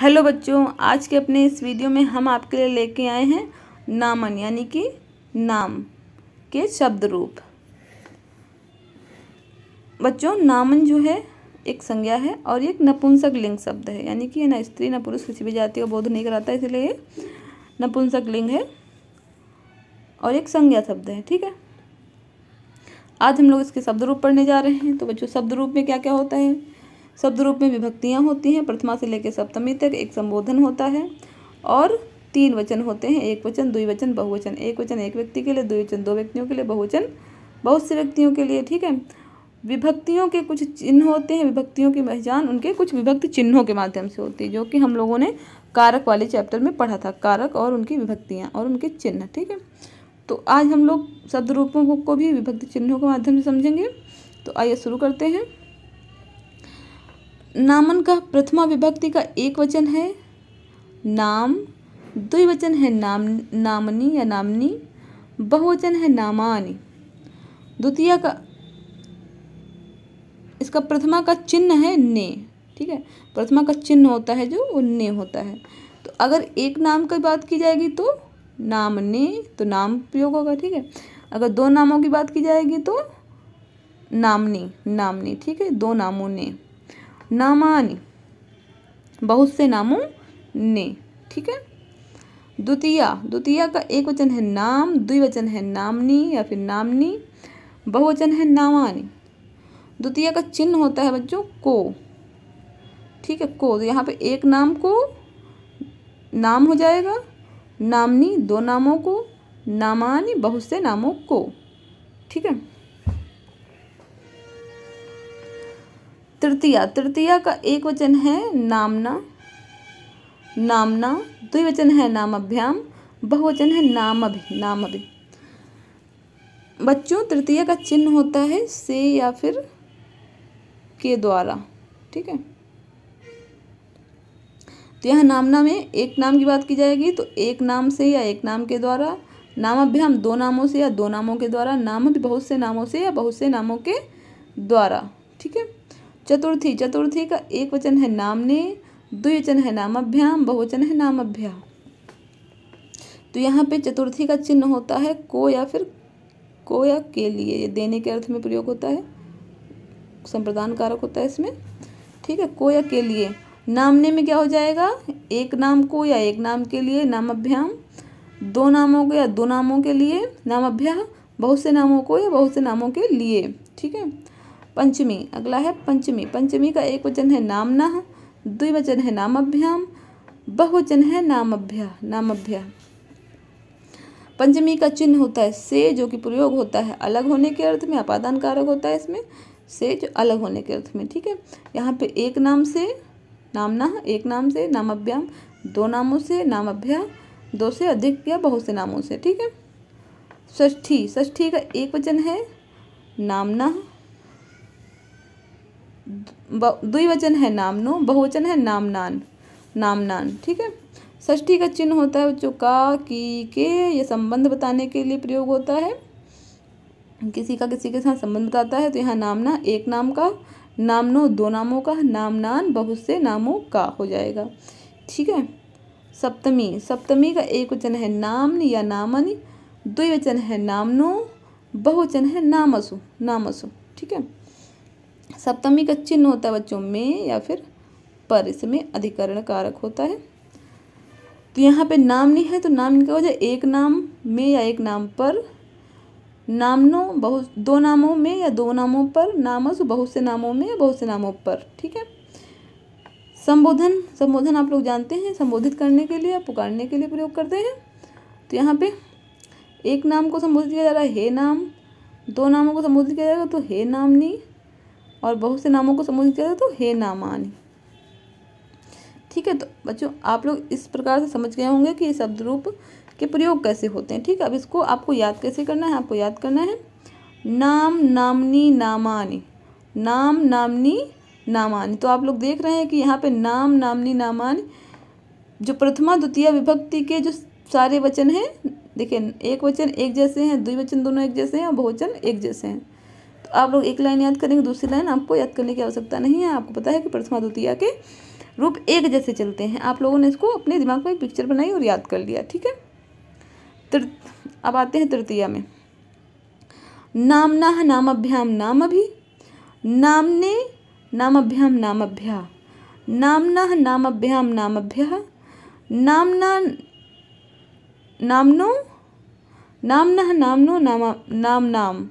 hello बच्चों आज के अपने इस वीडियो में हम आपके लिए लेके आए हैं नामन यानी कि नाम के शब्द रूप बच्चों नामन जो है एक संज्ञा है और ये एक नपुंसक लिंग शब्द है यानी कि ये ना स्त्री ना पुरुष किसी भी जाति का बोध नहीं कराता इसलिए नपुंसक लिंग है और एक संज्ञा शब्द है ठीक है आज हम लोग इसके शब्द रूप पढ़ने जा रहे हैं तो बच्चों शब्द रूप में क्या क्या होता है शब्द रूप में विभक्तियाँ होती हैं प्रथमा से लेकर सप्तमी तक एक संबोधन होता है और तीन वचन होते हैं एक वचन द्विवचन बहुवचन एक वचन एक व्यक्ति के लिए द्विवचन दो व्यक्तियों के लिए बहुवचन बहुत से व्यक्तियों के लिए ठीक है विभक्तियों के कुछ चिन्ह होते हैं विभक्तियों की पहचान उनके कुछ विभक्त चिन्हों के माध्यम से होती है जो कि हम लोगों ने कारक वाले चैप्टर में पढ़ा था कारक और उनकी विभक्तियाँ और उनके चिन्ह ठीक है तो आज हम लोग शब्द रूपों को भी विभक्त चिन्हों के माध्यम से समझेंगे तो आइए शुरू करते हैं नामन का प्रथमा विभक्ति का एक वचन है नाम द्विवचन है नाम नामनी या नामनी बहुवचन है नामानी द्वितीय का इसका प्रथमा का चिन्ह है ने ठीक है प्रथमा का चिन्ह होता है जो वो ने होता है तो अगर एक नाम की बात की जाएगी तो नाम ने तो नाम प्रयोग होगा ठीक है अगर दो नामों की बात की जाएगी तो नामनी नामनी ठीक है दो नामों ने नामानि बहुत से नामों ने ठीक है द्वितीय द्वितीय का एक वचन है नाम द्विवचन है नामनी या फिर नामनी बहुवचन है नामानी द्वितीय का चिन्ह होता है बच्चों को ठीक है को तो यहाँ पे एक नाम को नाम हो जाएगा नामनी दो नामों को नामानी बहुत से नामों को ठीक है तृतीया तृतीया का एक वचन है नामना नामना द्विवचन है नाम अभ्याम बहुवचन है नाम नाम नामभि बच्चों तृतीया का चिन्ह होता है से या फिर के द्वारा ठीक है तो यहाँ नामना में एक नाम की बात की जाएगी तो एक नाम से या एक नाम के द्वारा नाम अभ्याम दो नामों से या दो नामों के द्वारा नाम भी बहुत से नामों से या बहुत से नामों के द्वारा ठीक है चतुर्थी चतुर्थी का एक वचन है नामने द्विवचन है नामाभ्याम बहुवचन है नामभ्या तो यहाँ पे चतुर्थी का चिन्ह होता है को या फिर को या के लिए ये देने के अर्थ में प्रयोग होता है संप्रदान कारक होता है इसमें ठीक है को या के लिए नामने में क्या हो जाएगा एक नाम को या एक नाम के लिए नामाभ्याम दो नामों को या दो नामों के लिए नामाभ्या बहुत से नामों को या बहुत से नामों के लिए ठीक है पंचमी अगला है पंचमी पंचमी का एक वचन है नामना द्विवचन है नामभ्याम बहुवचन है नामभ्या नामभ्या पंचमी का चिन्ह होता है से जो कि प्रयोग होता है अलग होने के अर्थ में अपादान कारक होता है इसमें से जो अलग होने के अर्थ में ठीक है यहाँ पे एक नाम से नामना एक नाम से नामभ्याम दो नामों से नामभ्या दो से अधिक या बहुत से नामों से ठीक है षष्ठी ष्ठी का एक वचन है नामना द्विवचन है नामनो बहुवचन है नामनान नामनान ठीक है षष्ठी का चिन्ह होता है बच्चों का की के ये संबंध बताने के लिए प्रयोग होता है किसी का किसी के साथ संबंध बताता है तो यहाँ नामना एक नाम का नामनो दो नामों का नामनान बहुत से नामों का हो जाएगा ठीक है सप्तमी सप्तमी का एक वचन है नामन या नामनी द्विवचन है नामनो बहुवचन है नामसु नामसु ठीक है सप्तमी का चिन्ह होता है बच्चों में या फिर पर इसमें अधिकरण कारक होता है तो यहाँ पे नाम नहीं है तो नाम इनका हो जाए एक नाम में या एक नाम पर नामनों बहुत दो नामों में या दो नामों पर नामस बहुत से नामों में या बहुत से नामों पर ठीक है संबोधन संबोधन आप लोग जानते हैं संबोधित करने के लिए या पुकारने के लिए प्रयोग करते हैं तो यहाँ पे एक नाम को संबोधित किया जा रहा है हे नाम दो नामों को संबोधित किया जाएगा तो हे नामनी और बहुत से नामों को संबोधित किया जाता है तो हे नामानी ठीक है तो बच्चों आप लोग इस प्रकार से समझ गए होंगे कि ये शब्द रूप के प्रयोग कैसे होते हैं ठीक है अब इसको आपको याद कैसे करना है आपको याद करना है नाम नामनी नामानी नाम नामनी नामानी तो आप लोग देख रहे हैं कि यहाँ पे नाम नामनी नामानी जो प्रथमा द्वितीय विभक्ति के जो सारे वचन हैं देखिए एक वचन एक जैसे हैं द्विवचन दोनों एक जैसे हैं और बहुवचन एक जैसे हैं तो आप लोग एक लाइन याद करेंगे दूसरी लाइन आपको याद करने की आवश्यकता नहीं है आपको पता है कि प्रथमा द्वितीय के रूप एक जैसे चलते हैं आप लोगों ने इसको अपने दिमाग में पिक्चर बनाई और याद कर लिया ठीक है तृत अब आते हैं तृतीया में नामना अभ्याम नाम भी नामने नामभ्याम नामभ्या नामना नामभ्याम नामभ्य नामना नामनो नामना नामनो नाम नाम नाम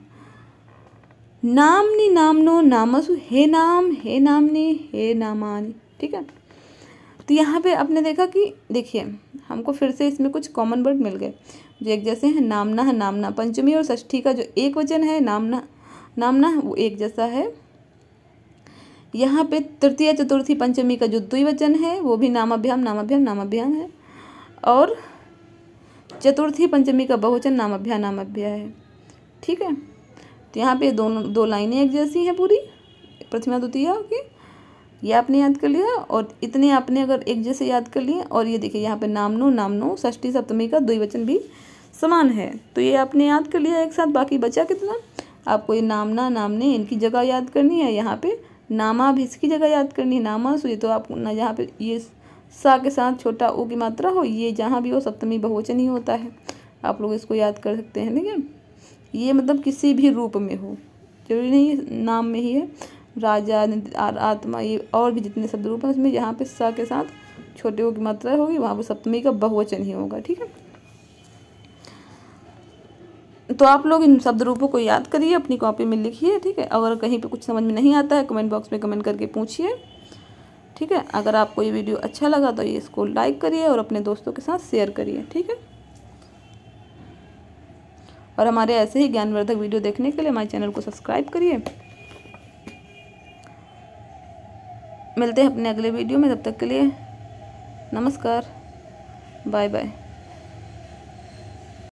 नामनी नामनो नामसु हे नाम हे नामनी हे नामानी ठीक है तो यहाँ पे आपने देखा कि देखिए हमको फिर से इसमें कुछ कॉमन वर्ड मिल गए जो एक जैसे हैं नामना है नामना पंचमी और षष्ठी का जो एक वचन है नामना नामना वो एक जैसा है यहाँ पे तृतीय चतुर्थी पंचमी का जो द्विवचन है वो भी नामाभ्याम नामाभ्याम नामाभ्याम है और चतुर्थी पंचमी का बहुवचन नामाभ्या नामाभ्या है ठीक है तो यहाँ पे दोनों दो लाइनें एक जैसी हैं पूरी प्रतिमा द्वितीय की ये आपने याद कर लिया और इतने आपने अगर एक जैसे याद कर लिए और ये देखिए यहाँ पे नामनो नामनो षष्ठी सप्तमी का द्विवचन भी समान है तो ये आपने याद कर लिया एक साथ बाकी बचा कितना आपको ये नामना नामने इनकी जगह याद करनी है यहाँ पे नामा भी इसकी जगह याद करनी है नामा सो ये तो आप ना यहाँ पे ये सा के साथ छोटा ओ की मात्रा हो ये जहाँ भी हो सप्तमी बहुवचन ही होता है आप लोग इसको याद कर सकते हैं ठीक है ये मतलब किसी भी रूप में हो जरूरी नहीं नाम में ही है राजा आत्मा ये और भी जितने शब्द रूप हैं उसमें यहाँ पे स के साथ छोटे ओ की मात्रा होगी वहाँ पर सप्तमी का बहुवचन ही होगा ठीक है तो आप लोग इन शब्द रूपों को याद करिए अपनी कॉपी में लिखिए ठीक है अगर कहीं पे कुछ समझ में नहीं आता है कमेंट बॉक्स में कमेंट करके पूछिए ठीक है अगर आपको ये वीडियो अच्छा लगा तो ये इसको लाइक करिए और अपने दोस्तों के साथ शेयर करिए ठीक है और हमारे ऐसे ही ज्ञानवर्धक वीडियो देखने के लिए हमारे चैनल को सब्सक्राइब करिए मिलते हैं अपने अगले वीडियो में तब तक के लिए नमस्कार बाय बाय